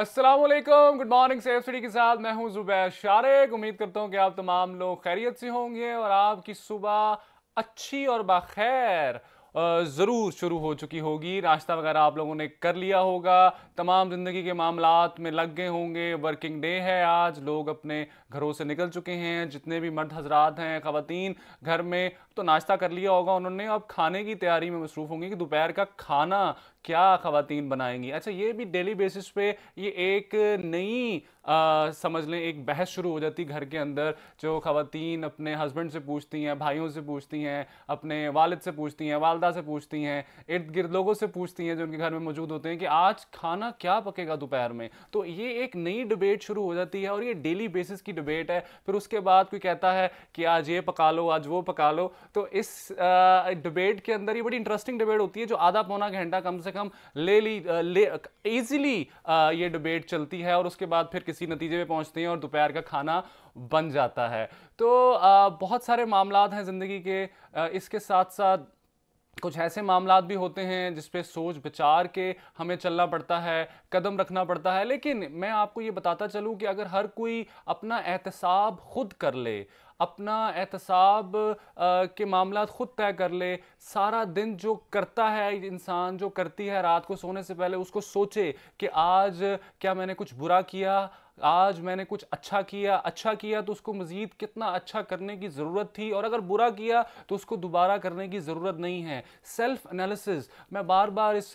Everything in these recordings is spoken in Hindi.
Aslam good morning safe city के साथ मैं हूं जुबैर शारिक उम्मीद करता हूं कि आप तमाम लोग खैरियत से होंगे और आपकी सुबह अच्छी और बाखैर ज़रूर शुरू हो चुकी होगी नाश्ता वगैरह आप लोगों ने कर लिया होगा तमाम ज़िंदगी के मामलात में लग गए होंगे वर्किंग डे है आज लोग अपने घरों से निकल चुके हैं जितने भी मर्द हजरात हैं ख़वान घर में तो नाश्ता कर लिया होगा उन्होंने अब खाने की तैयारी में मसरूफ़ होंगी कि दोपहर का खाना क्या खातन बनाएंगी अच्छा ये भी डेली बेसिस पे ये एक नई समझ लें एक बहस शुरू हो जाती घर के अंदर जो खातन अपने हस्बैंड से पूछती हैं भाइयों से पूछती हैं अपने वालद से पूछती हैं वालदा से पूछती हैं इर्द गिर्द लोगों से पूछती हैं जो उनके घर में मौजूद होते हैं कि आज खाना क्या पकेगा दोपहर में तो ये एक नई डिबेट शुरू हो जाती है और ये डेली बेसिस की डिबेट है फिर उसके बाद कोई कहता है कि आज ये पका लो आज वो पका लो तो इस डिबेट के अंदर ये बड़ी इंटरेस्टिंग डिबेट होती है जो आधा पौना घंटा कम से कम ले ली ले ईजिली ये डिबेट चलती है और उसके बाद फिर किसी नतीजे पे पहुंचते हैं और दोपहर का खाना बन जाता है तो आ, बहुत सारे मामला हैं ज़िंदगी के आ, इसके साथ साथ कुछ ऐसे मामला भी होते हैं जिस पे सोच विचार के हमें चलना पड़ता है कदम रखना पड़ता है लेकिन मैं आपको ये बताता चलूँ कि अगर हर कोई अपना एहतसाब खुद कर ले अपना एहतसाब के मामला ख़ुद तय कर ले सारा दिन जो करता है इंसान जो करती है रात को सोने से पहले उसको सोचे कि आज क्या मैंने कुछ बुरा किया आज मैंने कुछ अच्छा किया अच्छा किया तो उसको मज़ीद कितना अच्छा करने की ज़रूरत थी और अगर बुरा किया तो उसको दोबारा करने की ज़रूरत नहीं है सेल्फ़ एनालिसिस मैं बार बार इस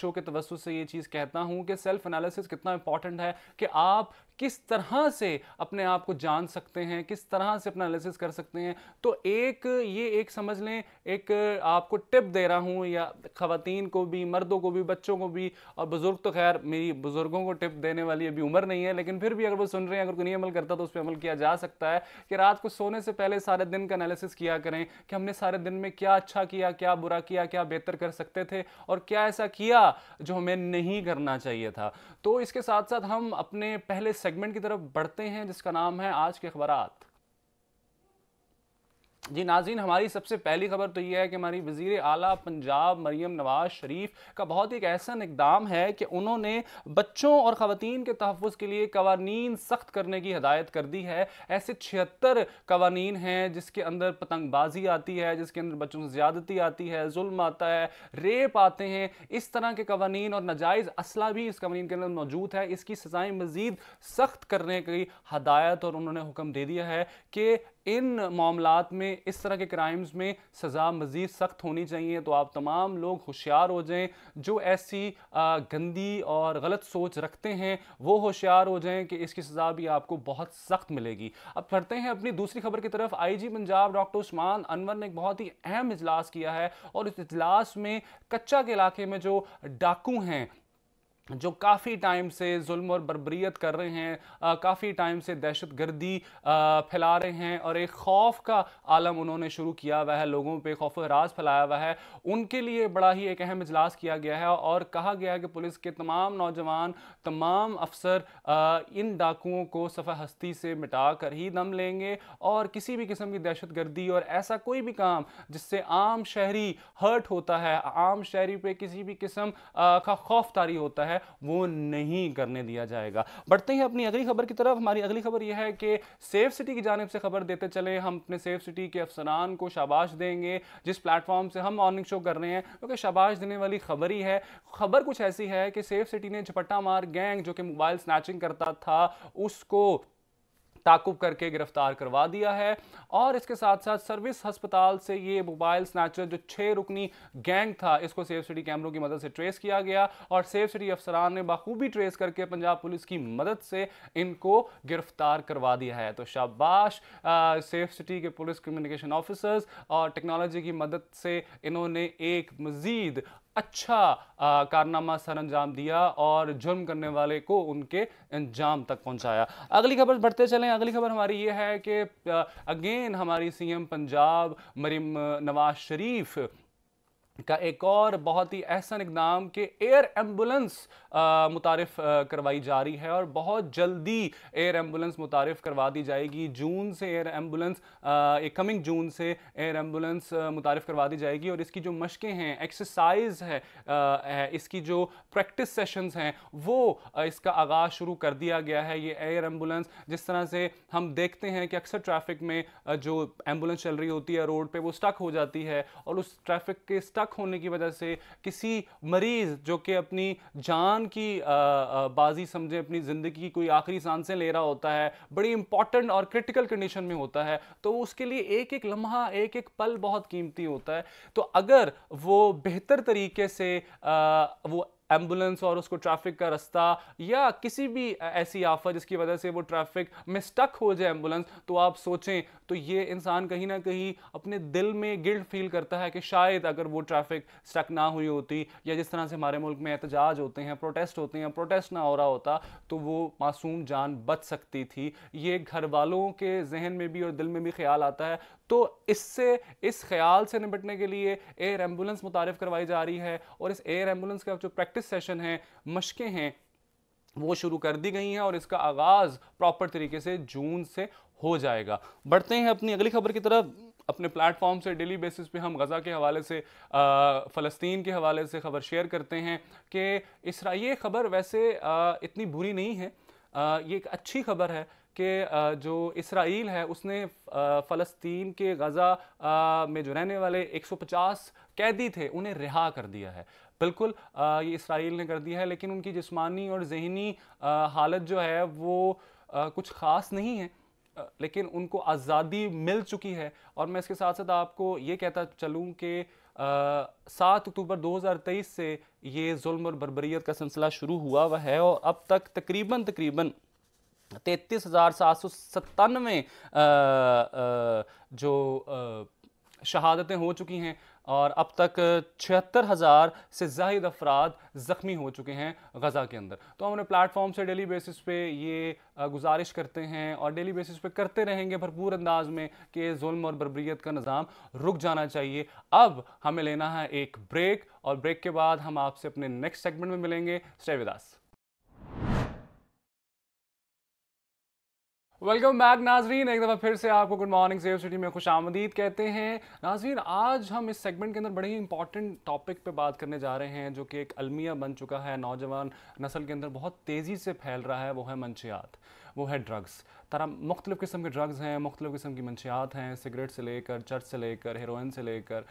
शो के तवस्त से ये चीज़ कहता हूँ कि सेल्फ़ एनालिसिस कितना इंपॉर्टेंट है कि आप किस तरह से अपने आप को जान सकते हैं किस तरह से अपना एनालिसिस कर सकते हैं तो एक ये एक समझ लें एक आपको टिप दे रहा हूँ या खातन को भी मर्दों को भी बच्चों को भी और बुज़ुर्ग तो खैर मेरी बुज़ुर्गों को टिप देने वाली अभी उम्र नहीं है लेकिन फिर भी अगर वो सुन रहे हैं अगर कोई नहीं अमल करता तो उस पर अमल किया जा सकता है कि रात को सोने से पहले सारे दिन का एनालिसिस किया करें कि हमने सारे दिन में क्या अच्छा किया क्या बुरा किया क्या बेहतर कर सकते थे और क्या ऐसा किया जो हमें नहीं करना चाहिए था तो इसके साथ साथ हम अपने पहले से सेगमेंट की तरफ बढ़ते हैं जिसका नाम है आज के अखबार जी नाजीन हमारी सबसे पहली खबर तो यह है कि हमारी वजीर आला पंजाब मरीम नवाज शरीफ का बहुत ही एक ऐसा इकदाम है कि उन्होंने बच्चों और ख़वान के तहफ़ के लिए कवानीन सख्त करने की हदायत कर दी है ऐसे छिहत्तर कवानीन हैं जिसके अंदर पतंगबाजी आती है जिसके अंदर बच्चों से ज़्यादती आती है जुल्म आता है रेप आते हैं इस तरह के कवानीन और नजायज़ असला भी इस कवानीन के अंदर मौजूद है इसकी सज़ाएँ मज़ीद सख्त करने की हदायत और उन्होंने हुक्म दे दिया है कि इन मामला में इस तरह के क्राइम्स में सज़ा मज़ीद सख्त होनी चाहिए तो आप तमाम लोग होशियार हो जाएं जो ऐसी गंदी और गलत सोच रखते हैं वो होशियार हो जाएं कि इसकी सज़ा भी आपको बहुत सख्त मिलेगी अब करते हैं अपनी दूसरी खबर की तरफ आईजी पंजाब डॉक्टर उस्मान अनवर ने एक बहुत ही अहम इजलास किया है और इस इजलास में कच्चा के इलाके में जो डाकू हैं जो काफ़ी टाइम से जुल्म और बरबरीत कर रहे हैं काफ़ी टाइम से दहशत गर्दी फैला रहे हैं और एक खौफ का आलम उन्होंने शुरू किया हुआ है लोगों पे खौफ राज फैलाया हुआ है उनके लिए बड़ा ही एक अहम इजलास किया गया है और कहा गया है कि पुलिस के तमाम नौजवान तमाम अफसर आ, इन डाकुओं को सफ़ा हस्ती से मिटा कर ही दम लेंगे और किसी भी किस्म की दहशत गर्दी और ऐसा कोई भी काम जिससे आम शहरी हर्ट होता है आम शहरी पर किसी भी किस्म का खौफ तारी होता है है वो नहीं करने दिया जाएगा बढ़ते ही अपनी अगली खबर की तरफ हमारी अगली खबर यह है कि सेफ सिटी की जानब से खबर देते चले हम अपने सेफ सिटी के अफसरान को शाबाश देंगे जिस प्लेटफॉर्म से हम मॉर्निंग शो कर रहे हैं क्योंकि तो शाबाश देने वाली खबर ही है खबर कुछ ऐसी है कि सेफ सिटी ने झपट्टा मार गैंग जो कि मोबाइल स्नैचिंग करता था उसको ताकुब करके गिरफ्तार करवा दिया है और इसके साथ साथ सर्विस अस्पताल से ये मोबाइल स्नैचर जो छः रुकनी गैंग था इसको सेफ सिटी कैमरों की मदद से ट्रेस किया गया और सेफ सिटी अफसरान ने बखूबी ट्रेस करके पंजाब पुलिस की मदद से इनको गिरफ्तार करवा दिया है तो शाबाश सेफ सिटी के पुलिस कम्युनिकेशन ऑफिसर्स और टेक्नोलॉजी की मदद से इन्होंने एक मज़ीद अच्छा कारनामा सर अंजाम दिया और जुर्म करने वाले को उनके अंजाम तक पहुंचाया अगली खबर बढ़ते चलें अगली खबर हमारी ये है कि अगेन हमारी सीएम पंजाब मरीम नवाज शरीफ का एक और बहुत ही अहसन इकदाम के एयर एम्बुलेंस मुतारफ करवाई जा रही है और बहुत जल्दी एयर एम्बुलेंस मुतारफ करवा दी जाएगी जून से एयर एम्बुलेंस एक कमिंग जून से एयर एम्बुलेंस मुतारफ करवा दी जाएगी और इसकी जो मशक़ें हैं एक्सरसाइज है, है इसकी जो प्रैक्टिस सेशंस हैं वो इसका आगाज़ शुरू कर दिया गया है ये एयर एम्बुलेंस जिस तरह से हम देखते हैं कि अक्सर ट्रैफिक में जो एम्बुलेंस चल रही होती है रोड पर वो स्टक हो जाती है और उस ट्रैफिक के स्टक ट्रक होने की वजह से किसी मरीज जो कि अपनी जान की बाजी समझे अपनी ज़िंदगी की कोई आखिरी सांसें ले रहा होता है बड़ी इंपॉर्टेंट और क्रिटिकल कंडीशन में होता है तो उसके लिए एक एक लम्हा एक एक पल बहुत कीमती होता है तो अगर वो बेहतर तरीके से वो एम्बुलेंस और उसको ट्रैफिक का रास्ता या किसी भी ऐसी आफत जिसकी वजह से वो ट्रैफिक में स्टक हो जाए एम्बुलेंस तो आप सोचें तो ये इंसान कहीं ना कहीं अपने दिल में गिल्ट फील करता है कि शायद अगर वो ट्रैफिक स्टक ना हुई होती या जिस तरह से हमारे मुल्क में एहतजाज होते हैं प्रोटेस्ट होते हैं प्रोटेस्ट ना हो रहा होता तो वो मासूम जान बच सकती थी ये घर वालों के जहन में भी और दिल में भी ख्याल आता है तो इससे इस ख्याल से निपटने के लिए एयर एम्बुलेंस मुतारफ़ करवाई जा रही है और इस एयर एम्बुलेंस का जो प्रैक्टिस प्रैक्टिस सेशन हैं मशकें हैं वो शुरू कर दी गई हैं और इसका आगाज़ प्रॉपर तरीके से जून से हो जाएगा बढ़ते हैं अपनी अगली खबर की तरफ अपने प्लेटफॉर्म से डेली बेसिस पे हम गज़ा के हवाले से फ़लस्तीन के हवाले से खबर शेयर करते हैं कि इसरा ये खबर वैसे आ, इतनी बुरी नहीं है आ, ये एक अच्छी खबर है कि जो इसराइल है उसने फ़लस्तीन के गज़ा में जो रहने वाले 150 कैदी थे उन्हें रिहा कर दिया है बिल्कुल ये इसराइल ने कर दिया है लेकिन उनकी जिस्मानी और जहनी हालत जो है वो आ, कुछ ख़ास नहीं है लेकिन उनको आज़ादी मिल चुकी है और मैं इसके साथ साथ आपको ये कहता चलूँ कि सात अक्टूबर 2023 से ये जुल्म और बरबरीत का सिलसिला शुरू हुआ हुआ है और अब तक तकरीबन तकरीबन तैतीस हज़ार सात सौ सत्तानवे जो आ, शहादतें हो चुकी हैं और अब तक छिहत्तर हज़ार से जायद अफराद ज़ख्मी हो चुके हैं गज़ा के अंदर तो हम अपने प्लेटफॉर्म से डेली बेसिस पे ये गुजारिश करते हैं और डेली बेसिस पे करते रहेंगे भरपूर अंदाज में कि जुल्म और बरबरीत का निज़ाम रुक जाना चाहिए अब हमें लेना है एक ब्रेक और ब्रेक के बाद हम आपसे अपने नेक्स्ट सेगमेंट में मिलेंगे श्रेविदास वेलकम बैक नाजरीन एक दफ़ा फिर से आपको गुड मॉर्निंग सेव सिटी में खुश आमदीद कहते हैं नाजरीन आज हम इस सेगमेंट के अंदर बड़े ही इंपॉर्टेंट टॉपिक पे बात करने जा रहे हैं जो कि एक अलमिया बन चुका है नौजवान नस्ल के अंदर बहुत तेज़ी से फैल रहा है वो है मनशियात वो है ड्रग्स तरह मुख्तलिफ़ किस्म के ड्रग्स हैं मुख्तलिफ़ किस्म की मनशियात हैं सिगरेट से लेकर चर्च से लेकर हेरोइन से लेकर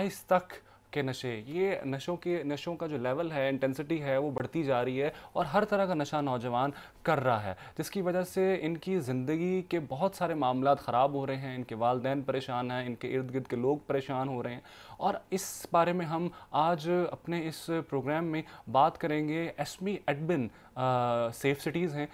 आइस तक के नशे ये नशों के नशों का जो लेवल है इंटेंसिटी है वो बढ़ती जा रही है और हर तरह का नशा नौजवान कर रहा है जिसकी वजह से इनकी ज़िंदगी के बहुत सारे मामला ख़राब हो रहे हैं इनके वालदे परेशान हैं इनके इर्द गिर्द के लोग परेशान हो रहे हैं और इस बारे में हम आज अपने इस प्रोग्राम में बात करेंगे एसमी एडबिन सेफ सिटीज़ हैं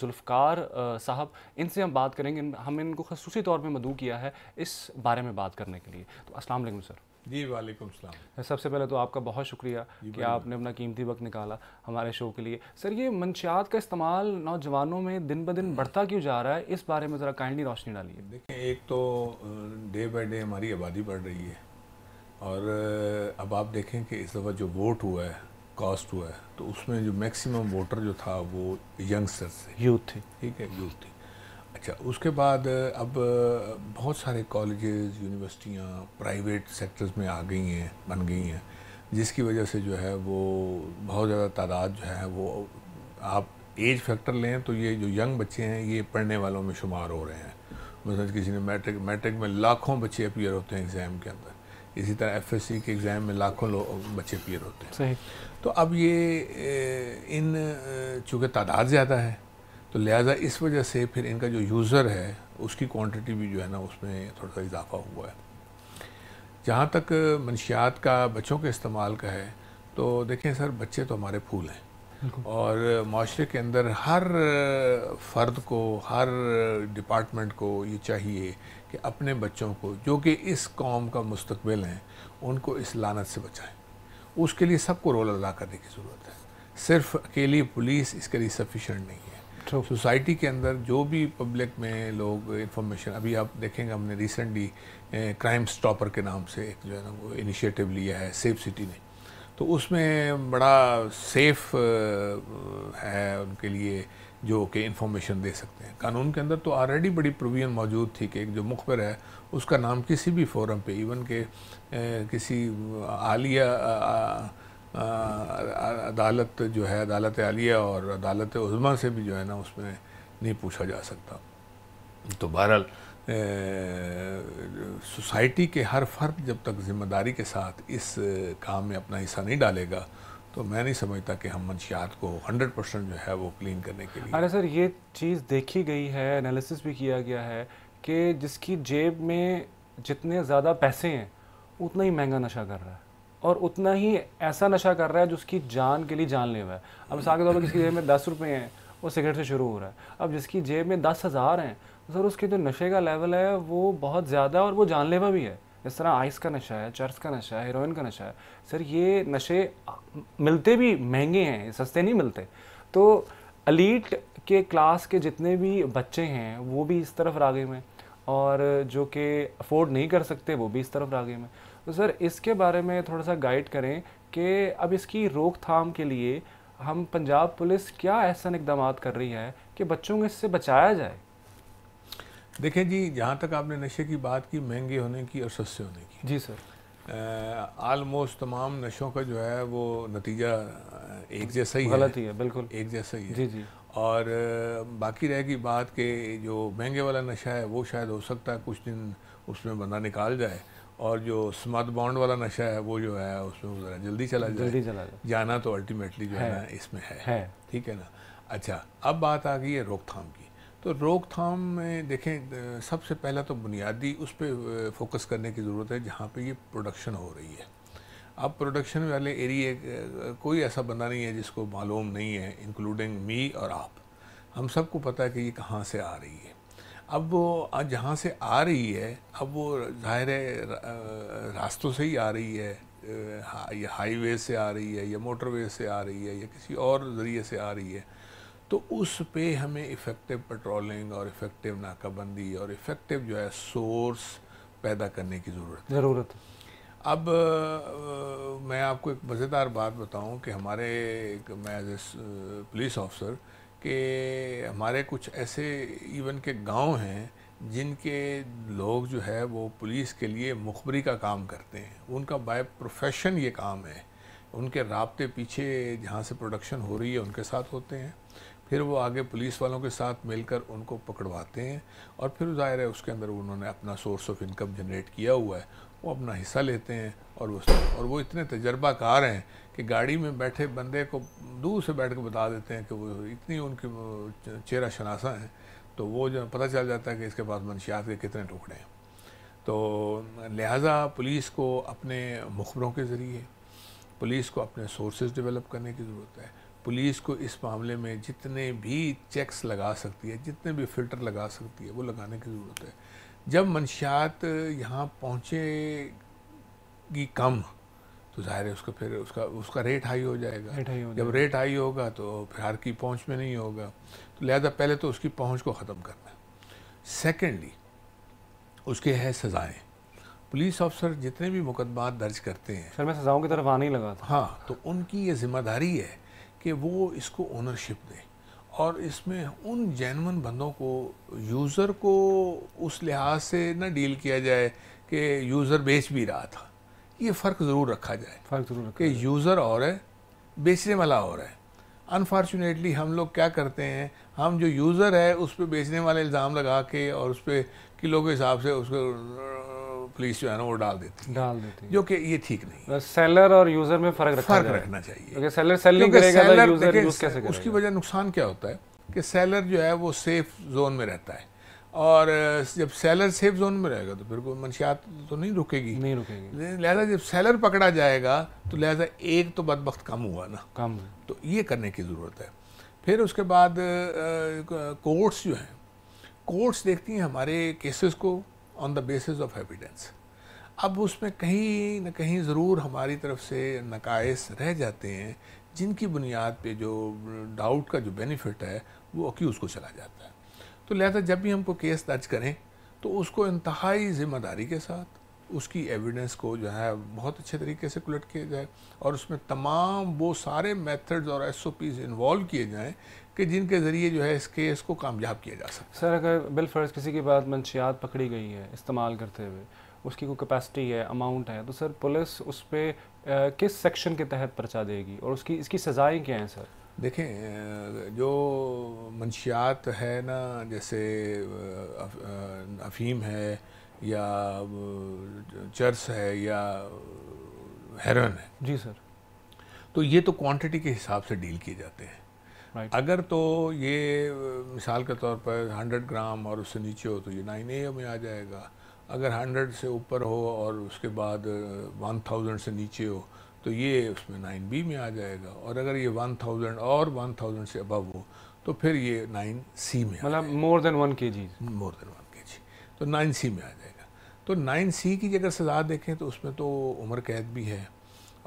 जुल्फ़ार साहब इनसे हम बात करेंगे हम इनको खसूसी तौर पर मदू किया है इस बारे में बात करने के लिए तो असल सर जी वालेकुम सलाम सबसे पहले तो आपका बहुत शुक्रिया कि आपने अपना कीमती वक्त निकाला हमारे शो के लिए सर ये मंशियात का इस्तेमाल नौजवानों में दिन ब दिन बढ़ता क्यों जा रहा है इस बारे में ज़रा काइंडली रोशनी डालिए देखें एक तो डे बाई डे हमारी आबादी बढ़ रही है और अब आप देखें कि इस दफ़ा जो वोट हुआ है कास्ट हुआ है तो उसमें जो मैक्सिमम वोटर जो था वो यंगस्टर्स थे यूथ थे ठीक है यूथ थे अच्छा उसके बाद अब बहुत सारे कॉलेजेस यूनिवर्सिटियाँ प्राइवेट सेक्टर्स में आ गई हैं बन गई हैं जिसकी वजह से जो है वो बहुत ज़्यादा तादाद जो है वो आप एज फैक्टर लें तो ये जो यंग बच्चे हैं ये पढ़ने वालों में शुमार हो रहे हैं मतलब किसी ने मैट्रिक मैट्रिक में लाखों बच्चे अपियर होते हैं एग्ज़ाम के अंदर इसी तरह एफ के एग्ज़ाम में लाखों बच्चे अपियर होते हैं सही तो अब ये इन चूँकि तादाद ज़्यादा है तो लिहाजा इस वजह से फिर इनका जो यूज़र है उसकी क्वांटिटी भी जो है ना उसमें थोड़ा सा इजाफा हुआ है जहाँ तक मनशियात का बच्चों के इस्तेमाल का है तो देखें सर बच्चे तो हमारे फूल हैं और माशरे के अंदर हर फ़र्द को हर डिपार्टमेंट को ये चाहिए कि अपने बच्चों को जो कि इस कौम का मुस्तबिल हैं उनको इस लानत से बचाएं उसके लिए सबको रोल अदा करने की ज़रूरत है सिर्फ अकेली पुलिस इसके लिए सफिशेंट नहीं है सोसाइटी के अंदर जो भी पब्लिक में लोग इंफॉर्मेशन अभी आप देखेंगे हमने रिसेंटली क्राइम स्टॉपर के नाम से एक जो है ना वो इनिशिएटिव लिया है सेफ सिटी ने तो उसमें बड़ा सेफ है उनके लिए जो कि इन्फॉर्मेशन दे सकते हैं कानून के अंदर तो ऑलरेडी बड़ी प्रोविज़न मौजूद थी कि एक जो मुखबर है उसका नाम किसी भी फोरम पे इवन के ए, किसी आलिया अदालत जो है अदालत आलिया और अदालत उज़मा से भी जो है ना उसमें नहीं पूछा जा सकता तो बहरहाल सोसाइटी के हर फर्द जब तक जिम्मेदारी के साथ इस काम में अपना हिस्सा नहीं डालेगा तो मैं नहीं समझता कि हम मंशियात को 100 परसेंट जो है वो क्लीन करने के लिए अरे सर ये चीज़ देखी गई है एनालिसिस भी किया गया है कि जिसकी जेब में जितने ज़्यादा पैसे हैं उतना ही महंगा नशा कर रहा है और उतना ही ऐसा नशा कर रहा है जो उसकी जान के लिए जानलेवा है अब मिसाल के तौर पर किसी जेब में दस रुपये हैं वो सिगरेट से शुरू हो रहा है अब जिसकी जेब में दस हज़ार हैं तो सर उसके जो नशे का लेवल है वो बहुत ज़्यादा और वो जानलेवा भी है जिस तरह आइस का नशा है चर्स का नशा है हीरोइन का नशा है सर ये नशे मिलते भी महंगे हैं सस्ते नहीं मिलते तो अलीट के क्लास के जितने भी बच्चे हैं वो भी इस तरफ रागे हुए हैं और जो कि अफोर्ड नहीं कर सकते वो भी इस तरफ रागे में तो सर इसके बारे में थोड़ा सा गाइड करें कि अब इसकी रोकथाम के लिए हम पंजाब पुलिस क्या ऐसा इकदाम कर रही है कि बच्चों को इससे बचाया जाए देखें जी जहाँ तक आपने नशे की बात की महंगे होने की और सस्ते होने की जी सर आलमोस्ट तमाम नशों का जो है वो नतीजा एक जैसा ही गलत है, ही है बिल्कुल एक जैसा ही है जी जी और बाकी रहेगी बात कि जो महंगे वाला नशा है वो शायद हो सकता है कुछ दिन उसमें बंदा निकाल जाए और जो स्मार्ट बॉन्ड वाला नशा है वो जो है उसमें ज़रा जल्दी चला जाए जल्दी चला जाए जाना तो अल्टीमेटली जो है ना इसमें है ठीक है ना अच्छा अब बात आ गई है रोकथाम की तो रोकथाम में देखें सबसे पहला तो बुनियादी उस पर फोकस करने की ज़रूरत है जहाँ पे ये प्रोडक्शन हो रही है अब प्रोडक्शन वाले एरिए कोई ऐसा बंदा नहीं है जिसको मालूम नहीं है इंक्लूडिंग मी और आप हम सबको पता है कि ये कहाँ से आ रही है अब वो जहाँ से आ रही है अब वो ज़ाहिर है रास्तों से ही आ रही है या हाईवे से आ रही है या मोटरवे से आ रही है या किसी और ज़रिए से आ रही है तो उस पे हमें इफ़ेक्टिव पेट्रोलिंग और इफ़ेक्टिव नाकाबंदी और इफ़ेक्टिव जो है सोर्स पैदा करने की ज़रूरत है ज़रूरत है अब मैं आपको एक मज़ेदार बात बताऊं कि हमारे मैं एज ए पुलिस ऑफिसर के हमारे कुछ ऐसे इवन के गांव हैं जिनके लोग जो है वो पुलिस के लिए मुखबरी का काम करते हैं उनका बाय प्रोफेशन ये काम है उनके रबते पीछे जहाँ से प्रोडक्शन हो रही है उनके साथ होते हैं फिर वो आगे पुलिस वालों के साथ मिलकर उनको पकड़वाते हैं और फिर ज़ाहिर है उसके अंदर उन्होंने अपना सोर्स ऑफ इनकम जनरेट किया हुआ है वो अपना हिस्सा लेते हैं और वो और वो इतने तजर्बाकार हैं कि गाड़ी में बैठे बंदे को दूर से बैठ कर बता देते हैं कि वो इतनी उनकी चेहरा शनासा है तो वो जो पता चल जाता है कि इसके पास मनशियात के कितने टुकड़े हैं तो लिहाजा पुलिस को अपने मुखबरों के ज़रिए पुलिस को अपने सोर्सेज डेवलप करने की ज़रूरत है पुलिस को इस मामले में जितने भी चेक्स लगा सकती है जितने भी फिल्टर लगा सकती है वो लगाने की ज़रूरत है जब मंशियात यहाँ पहुँचेगी कम तो जाहिर है उसका फिर उसका उसका रेट हाई हो जाएगा रेट हाई हो जब रेट हाई होगा तो फिर हर की पहुँच में नहीं होगा तो लिहाजा पहले तो उसकी पहुँच को ख़त्म करना है सेकेंडली उसके है सज़ाएँ पुलिस ऑफिसर जितने भी मुकदमा दर्ज करते हैं सर मैं सज़ाओं की तरफ आने ही लगा था हाँ तो उनकी ये जिम्मेदारी है कि वो इसको ओनरशिप दे और इसमें उन जैनवन बंदों को यूज़र को उस लिहाज से ना डील किया जाए कि यूज़र बेच भी रहा था ये फ़र्क ज़रूर रखा जाए फ़र्क ज़रूर कि यूज़र और है बेचने वाला और है अनफॉर्चुनेटली हम लोग क्या करते हैं हम जो यूज़र है उस पर बेचने वाला इल्ज़ाम लगा के और उस पर किलो के हिसाब से उसको पुलिस जो है ना वो डाल देती डाल देती है जो कि ये ठीक नहीं सेलर और यूजर में फर्क फर्क रखना चाहिए सेलर सेलिंग करेगा सेलर यूजर यूज कैसे करेगा उसकी वजह नुकसान क्या होता है कि सेलर जो है वो सेफ जोन में रहता है और जब सेलर सेफ जोन में रहेगा तो फिर कोई मनशियात तो नहीं रुकेगी नहीं रुकेगी लिहाजा जब सेलर पकड़ा जाएगा तो लिहाजा एक तो बदबख्त कम हुआ ना कम तो ये करने की ज़रूरत है फिर उसके बाद कोर्ट्स जो हैं कोर्ट्स देखती हैं हमारे केसेस को on the basis of evidence अब उसमें कहीं ना कहीं ज़रूर हमारी तरफ से नकायस रह जाते हैं जिनकी बुनियाद पे जो डाउट का जो बेनिफिट है वो अक्यूज़ को चला जाता है तो लिहाजा जब भी हमको केस दर्ज करें तो उसको इंतहाई ज़िम्मेदारी के साथ उसकी एविडेंस को जो है बहुत अच्छे तरीके से कलेक्ट किया जाए और उसमें तमाम वो सारे मेथड्स और एस ओ पीज इन्वॉल्व किए जाएँ कि जिनके ज़रिए जो है इस केस को कामयाब किया जा सके सर अगर बिलफर्ज किसी के बाद मंशियात पकड़ी गई है इस्तेमाल करते हुए उसकी कोई कैपेसिटी है अमाउंट है तो सर पुलिस उस पर किस सेक्शन के तहत पर्चा देगी और उसकी इसकी सज़ाएँ क्या हैं सर देखें जो मंशियात है ना जैसे अफ़ीम है या चर्स है या हेरन है जी सर तो ये तो क्वांटिटी के हिसाब से डील किए जाते हैं right. अगर तो ये मिसाल के तौर पर 100 ग्राम और उससे नीचे हो तो ये नाइन ए में आ जाएगा अगर 100 से ऊपर हो और उसके बाद 1000 से नीचे हो तो ये उसमें नाइन बी में आ जाएगा और अगर ये 1000 और 1000 से अबव हो तो फिर ये नाइन सी में मतलब मोर देन वन के जी मोर देन वन के जी तो नाइन सी में आ जाएगा तो नाइन सी की अगर सज़ा देखें तो उसमें तो उम्र कैद भी है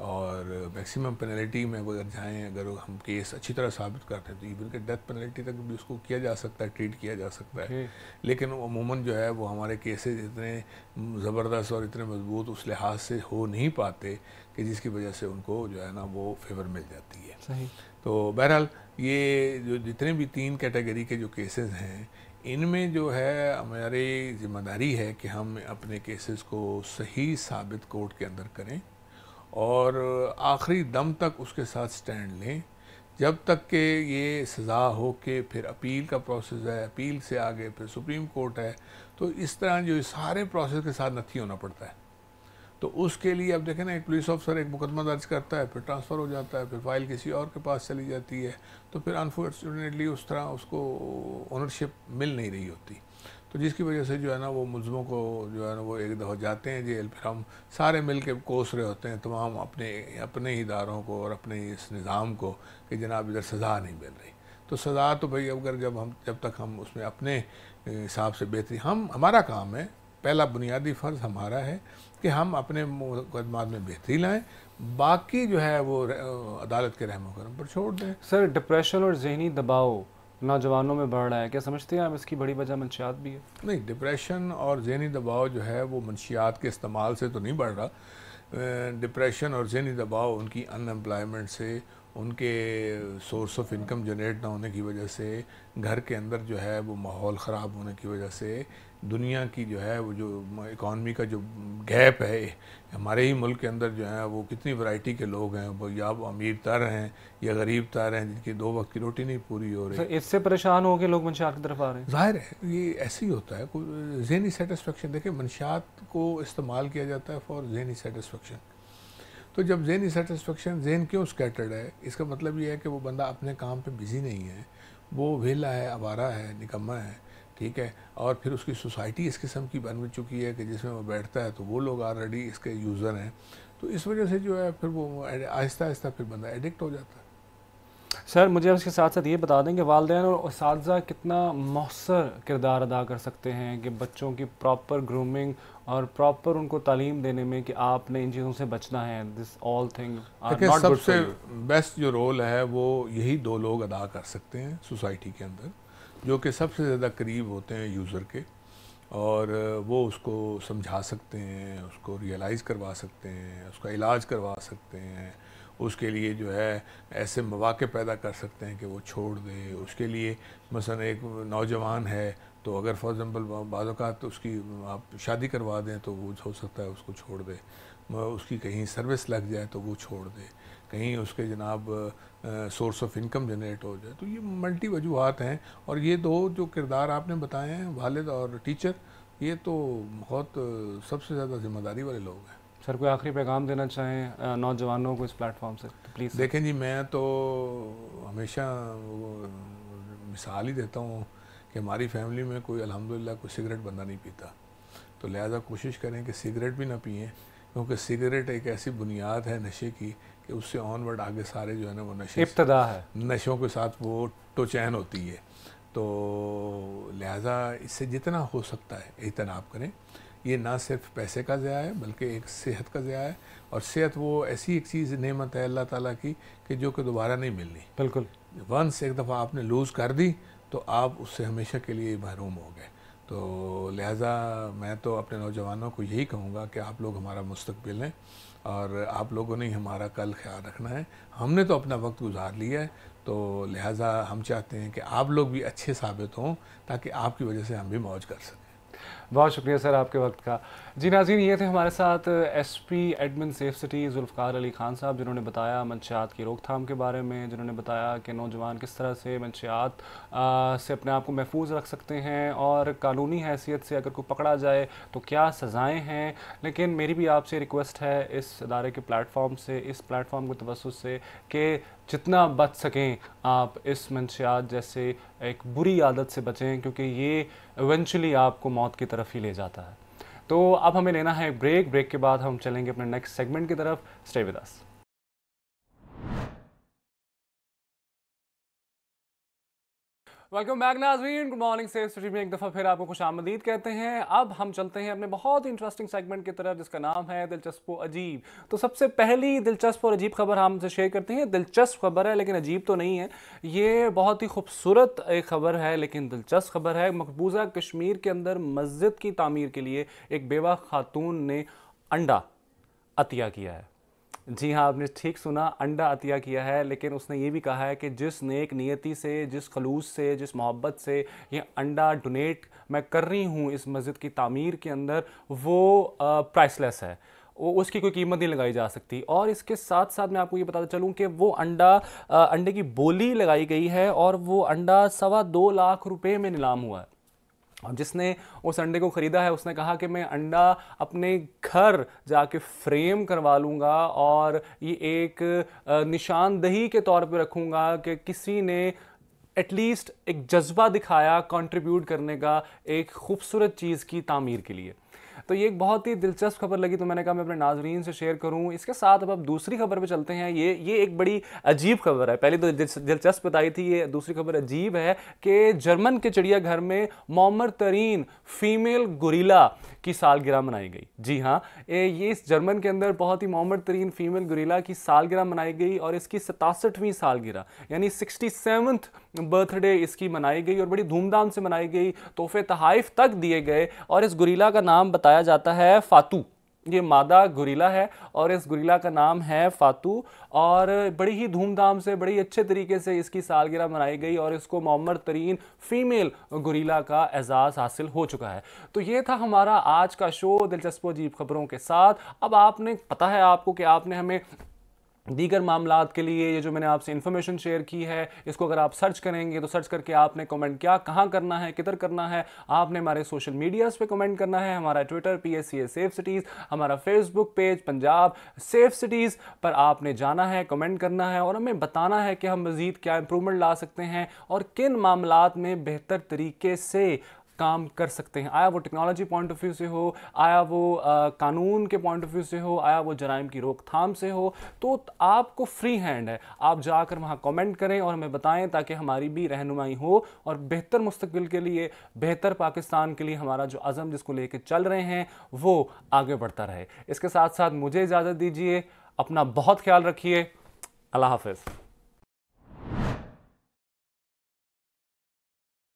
और मैक्सिमम पेनल्टी में अगर जाएँ अगर हम केस अच्छी तरह साबित करते हैं तो इवन के डेथ पेनल्टी तक भी उसको किया जा सकता है ट्रीट किया जा सकता है लेकिन अमूमन जो है वो हमारे केसेस इतने ज़बरदस्त और इतने मजबूत उस लिहाज से हो नहीं पाते कि जिसकी वजह से उनको जो है ना वो फेवर मिल जाती है सही तो बहरहाल ये जो जितने भी तीन कैटेगरी के जो केसेस हैं इनमें जो है हमारी जिम्मेदारी है कि हम अपने केसेस को सही साबित कोर्ट के अंदर करें और आखिरी दम तक उसके साथ स्टैंड लें जब तक के ये सज़ा हो के फिर अपील का प्रोसेस है अपील से आगे फिर सुप्रीम कोर्ट है तो इस तरह जो सारे प्रोसेस के साथ नथी होना पड़ता है तो उसके लिए अब देखें ना एक पुलिस ऑफिसर एक मुकदमा दर्ज करता है फिर ट्रांसफ़र हो जाता है फिर फाइल किसी और के पास चली जाती है तो फिर अनफॉर्चुनेटली उस तरह उसको ओनरशिप मिल नहीं रही होती तो जिसकी वजह से जो है ना वो मुलमों को जो है ना वो एक दफ़ा जाते हैं जेल फिर हम सारे मिल के कोस रहे होते हैं तमाम तो अपने अपने ही इदारों को और अपने इस निज़ाम को कि जनाब इधर सज़ा नहीं मिल रही तो सज़ा तो भाई अगर जब हम जब तक हम उसमें अपने हिसाब से बेहतरी हम हमारा काम है पहला बुनियादी फ़र्ज़ हमारा है कि हम अपने मुकदमा में बेहतरी लाएँ बाकी जो है वो अदालत के रहम करम पर छोड़ दें सर डिप्रेशन और जहनी दबाव नौजवानों में बढ़ रहा है क्या समझते हैं हम इसकी बड़ी वजह मनशियात भी है नहीं डिप्रेशन और जहनी दबाव जो है वो मनशियात के इस्तेमाल से तो नहीं बढ़ रहा डिप्रेशन और जहनी दबाव उनकी अनएम्प्लॉयमेंट से उनके सोर्स ऑफ इनकम जनरेट ना होने की वजह से घर के अंदर जो है वो माहौल ख़राब होने की वजह से दुनिया की जो है वो जो इकॉनमी का जो गैप है हमारे ही मुल्क के अंदर जो है वो कितनी वैरायटी के लोग हैं वो या वो अमीर तर हैं या गरीब तर हैं जिनकी दो वक्त की रोटी नहीं पूरी हो रही इससे परेशान होकर लोग मंशात की तरफ आ रहे हैं जाहिर है ये ऐसे ही होता है जहनी सेटिस्फेक्शन देखिए मनशात को इस्तेमाल किया जाता है फॉर जहनी सेटिस्फेक्शन तो जब जेनी सेटिस्फेक्शन जेन क्यों स्कैटर्ड है इसका मतलब ये है कि वो बंदा अपने काम पे बिज़ी नहीं है वो वेला है आवारा है निकम्मा है ठीक है और फिर उसकी सोसाइटी इस किस्म की बन चुकी है कि जिसमें वो बैठता है तो वो लोग ऑलरेडी इसके यूज़र हैं तो इस वजह से जो है फिर वो आहिस्ता आहिस्ता फिर बंदा एडिक्ट हो जाता है सर मुझे उसके साथ साथ ये बता दें कि वालदे और उस कितना मौसर किरदार अदा कर सकते हैं कि बच्चों की प्रॉपर ग्रूमिंग और प्रॉपर उनको तालीम देने में कि आपने इन चीज़ों से बचना है दिस ऑल थिंग सबसे बेस्ट जो रोल है वो यही दो लोग अदा कर सकते हैं सोसाइटी के अंदर जो कि सबसे ज़्यादा करीब होते हैं यूज़र के और वो उसको समझा सकते हैं उसको रियलाइज़ करवा सकते हैं उसका इलाज करवा सकते हैं उसके लिए जो है ऐसे मौाक़े पैदा कर सकते हैं कि वो छोड़ दे उसके लिए मसलन एक नौजवान है तो अगर फॉर एग्ज़ाम्पल बाज़ात तो उसकी आप शादी करवा दें तो वो हो सकता है उसको छोड़ दे उसकी कहीं सर्विस लग जाए तो वो छोड़ दे कहीं उसके जनाब सोर्स ऑफ इनकम जनरेट हो जाए तो ये मल्टी वजूहत हैं और ये दो जो किरदार आपने बताए हैं वालद और टीचर ये तो बहुत सबसे ज़्यादा ज़िम्मेदारी वाले लोग हैं सर कोई आखिरी पैगाम देना चाहें नौजवानों को इस प्लेटफॉर्म से तो प्लीज़ देखें जी मैं तो हमेशा मिसाल ही देता हूँ कि हमारी फैमिली में कोई अलहमदिल्ला कोई सिगरेट बंदा नहीं पीता तो लिहाजा कोशिश करें कि सिगरेट भी ना पिए क्योंकि सिगरेट एक ऐसी बुनियाद है नशे की कि उससे ऑनवर्ड आगे सारे जो है ना वो नशे इब्तदा है नशों के साथ वो टोचैन होती है तो लिहाजा इससे जितना हो सकता है इतना आप करें ये ना सिर्फ पैसे का ज़्या है बल्कि एक सेहत का ज़्या है और सेहत वो ऐसी एक चीज़ नेमत है अल्लाह ताला की कि जो कि दोबारा नहीं मिलनी बिल्कुल वंस एक दफ़ा आपने लूज़ कर दी तो आप उससे हमेशा के लिए महरूम हो गए तो लिहाजा मैं तो अपने नौजवानों को यही कहूँगा कि आप लोग हमारा मुस्तबिल हैं और आप लोगों ने हमारा कल ख्याल रखना है हमने तो अपना वक्त गुजार लिया है तो लिहाजा हम चाहते हैं कि आप लोग भी अच्छे साबित हों ताकि आपकी वजह से हम भी मौज कर सकें बहुत शुक्रिया सर आपके वक्त का जी नाजीन ये थे हमारे साथ S P admin safe city Zulfar Ali Khan sahab जिन्होंने बताया मनशियात की रोकथाम के बारे में जिन्होंने बताया कि नौजवान किस तरह से मनशियात से अपने आप को महफूज रख सकते हैं और कानूनी हैसियत से अगर कोई पकड़ा जाए तो क्या सज़ाएँ हैं लेकिन मेरी भी आपसे रिक्वेस्ट है इस अदारे के प्लेटफॉर्म से इस प्लेटफॉर्म के तवसत से कि जितना बच सकें आप इस मंशियात जैसे एक बुरी आदत से बचें क्योंकि ये इवेंचुअली आपको मौत की तरफ ही ले जाता है तो अब हमें लेना है ब्रेक ब्रेक के बाद हम चलेंगे अपने नेक्स्ट सेगमेंट की तरफ stay with us welcome back नाजरीन गुड मॉर्निंग से स्टडी में एक दफ़ा फिर आपको खुश आमदीद कहते हैं अब हम चलते हैं अपने बहुत ही इंटरेस्टिंग सेगमेंट की तरफ जिसका नाम है दिलचस्प अजीब तो सबसे पहली दिलचस्प और अजीब खबर हमसे शेयर करते हैं दिलचस्प खबर है लेकिन अजीब तो नहीं है ये बहुत ही खूबसूरत एक खबर है लेकिन दिलचस्प खबर है मकबूजा कश्मीर के अंदर मस्जिद की तमीर के लिए एक बेवा खातून ने अंडा अतिया किया है जी हाँ आपने ठीक सुना अंडा अतिया किया है लेकिन उसने ये भी कहा है कि जिस नेक नियति से जिस खलूस से जिस मोहब्बत से ये अंडा डोनेट मैं कर रही हूँ इस मस्जिद की तामीर के अंदर वो प्राइसलेस है वो उसकी कोई कीमत नहीं लगाई जा सकती और इसके साथ साथ मैं आपको ये बताता चलूँ कि वो अंडा अंडे की बोली लगाई गई है और वो अंडा सवा दो लाख रुपये में नीलाम हुआ है और जिसने उस अंडे को ख़रीदा है उसने कहा कि मैं अंडा अपने घर जाके फ्रेम करवा लूँगा और ये एक निशानदही के तौर पे रखूँगा कि किसी ने एटलीस्ट एक जज्बा दिखाया कंट्रीब्यूट करने का एक खूबसूरत चीज़ की तामीर के लिए तो ये एक बहुत ही दिलचस्प खबर लगी तो मैंने कहा मैं अपने नाजरीन से शेयर करूँ इसके साथ अब आप दूसरी खबर पर चलते हैं ये ये एक बड़ी अजीब खबर है पहले तो दिलचस्प बताई थी ये दूसरी खबर अजीब है कि जर्मन के चिड़ियाघर में मोमर तरीन फीमेल गुरीला की सालगिरह मनाई गई जी हाँ ये इस जर्मन के अंदर बहुत ही मोमर तरीन फीमेल गुरीला की सालगिरह मनाई गई और इसकी सतासठवीं सालगिरह यानी सिक्सटी सेवन्थ बर्थडे इसकी मनाई गई और बड़ी धूमधाम से मनाई गई तोहफे तहाइफ तक दिए गए और इस गुरीला का नाम बताया जाता है फातू ये मादा गुरीला है और इस गुरीला का नाम है फातू और बड़ी ही धूमधाम से बड़ी अच्छे तरीके से इसकी सालगिरह मनाई गई और इसको मोहम्मद तरीन फीमेल गुरीला का एजाज़ हासिल हो चुका है तो ये था हमारा आज का शो दिलचस्प अजीब खबरों के साथ अब आपने पता है आपको कि आपने हमें दीगर मामला के लिए ये जो मैंने आपसे इन्फॉर्मेशन शेयर की है इसको अगर आप सर्च करेंगे तो सर्च करके आपने कमेंट क्या कहाँ करना है किधर करना है आपने हमारे सोशल मीडियाज़ पे कमेंट करना है हमारा Twitter P S C safe cities हमारा Facebook page Punjab safe cities पर आपने जाना है कमेंट करना है और हमें बताना है कि हम मज़ीद क्या इम्प्रूवमेंट ला सकते हैं और किन मामला में बेहतर तरीके से काम कर सकते हैं आया वो टेक्नोलॉजी पॉइंट ऑफ व्यू से हो आया वो आ, कानून के पॉइंट ऑफ व्यू से हो आया वो जराइम की रोकथाम से हो तो आपको फ्री हैंड है आप जाकर वहाँ कमेंट करें और हमें बताएं ताकि हमारी भी रहनुमाई हो और बेहतर मुस्तबिल के लिए बेहतर पाकिस्तान के लिए हमारा जो अज़म जिसको लेके चल रहे हैं वो आगे बढ़ता रहे इसके साथ साथ मुझे इजाज़त दीजिए अपना बहुत ख्याल रखिए अल्लाह हाफिज़